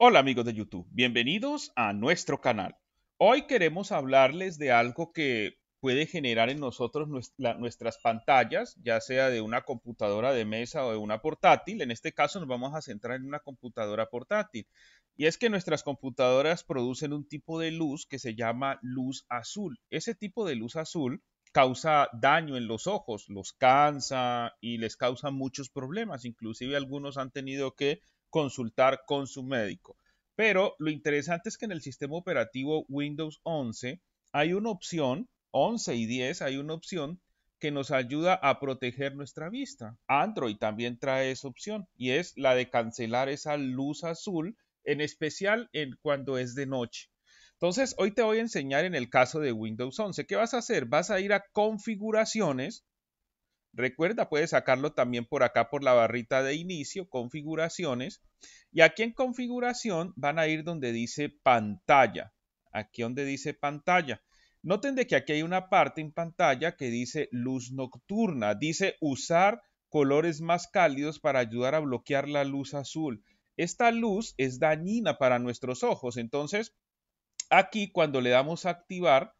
Hola amigos de YouTube, bienvenidos a nuestro canal. Hoy queremos hablarles de algo que puede generar en nosotros nuestras pantallas, ya sea de una computadora de mesa o de una portátil. En este caso nos vamos a centrar en una computadora portátil. Y es que nuestras computadoras producen un tipo de luz que se llama luz azul. Ese tipo de luz azul causa daño en los ojos, los cansa y les causa muchos problemas. Inclusive algunos han tenido que consultar con su médico. Pero lo interesante es que en el sistema operativo Windows 11 hay una opción, 11 y 10, hay una opción que nos ayuda a proteger nuestra vista. Android también trae esa opción y es la de cancelar esa luz azul, en especial en cuando es de noche. Entonces, hoy te voy a enseñar en el caso de Windows 11. ¿Qué vas a hacer? Vas a ir a configuraciones Recuerda, puedes sacarlo también por acá por la barrita de inicio, configuraciones. Y aquí en configuración van a ir donde dice pantalla. Aquí donde dice pantalla. Noten de que aquí hay una parte en pantalla que dice luz nocturna. Dice usar colores más cálidos para ayudar a bloquear la luz azul. Esta luz es dañina para nuestros ojos. Entonces, aquí cuando le damos a activar,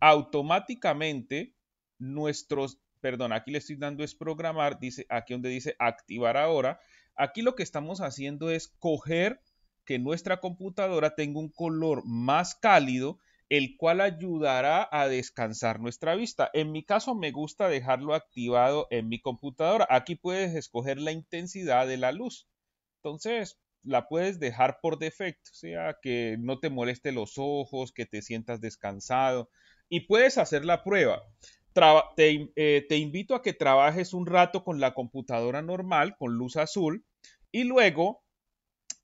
automáticamente nuestros perdón, aquí le estoy dando es programar, dice aquí donde dice activar ahora. Aquí lo que estamos haciendo es coger que nuestra computadora tenga un color más cálido, el cual ayudará a descansar nuestra vista. En mi caso me gusta dejarlo activado en mi computadora. Aquí puedes escoger la intensidad de la luz. Entonces, la puedes dejar por defecto, o sea, que no te moleste los ojos, que te sientas descansado. Y puedes hacer la prueba. Eh, te, invito a que trabajes un rato con la computadora normal, con luz azul, y luego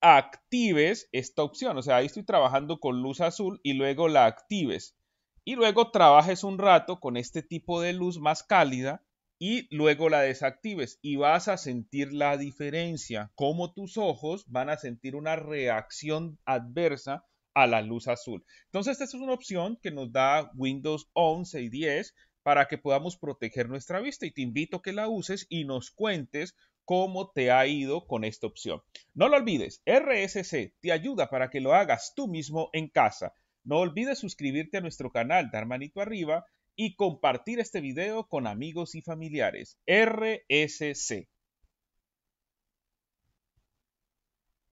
actives esta opción. O sea, ahí estoy trabajando con luz azul y luego la actives. Y luego trabajes un rato con este tipo de luz más cálida y luego la desactives y vas a sentir la diferencia, cómo tus ojos van a sentir una reacción adversa a la luz azul. Entonces, esta es una opción que nos da Windows 11 y 10 para que podamos proteger nuestra vista y te invito a que la uses y nos cuentes cómo te ha ido con esta opción. No lo olvides, RSC te ayuda para que lo hagas tú mismo en casa. No olvides suscribirte a nuestro canal, dar manito arriba y compartir este video con amigos y familiares. RSC.